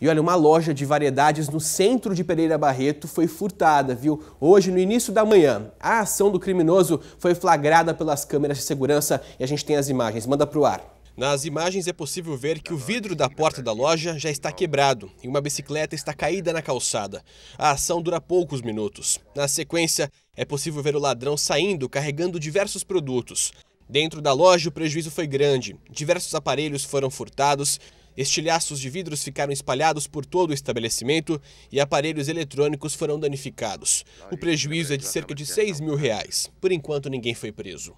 E olha, uma loja de variedades no centro de Pereira Barreto foi furtada, viu? Hoje, no início da manhã. A ação do criminoso foi flagrada pelas câmeras de segurança e a gente tem as imagens. Manda pro ar. Nas imagens é possível ver que o vidro da porta da loja já está quebrado e uma bicicleta está caída na calçada. A ação dura poucos minutos. Na sequência, é possível ver o ladrão saindo carregando diversos produtos. Dentro da loja, o prejuízo foi grande. Diversos aparelhos foram furtados Estilhaços de vidros ficaram espalhados por todo o estabelecimento e aparelhos eletrônicos foram danificados. O prejuízo é de cerca de 6 mil reais. Por enquanto, ninguém foi preso.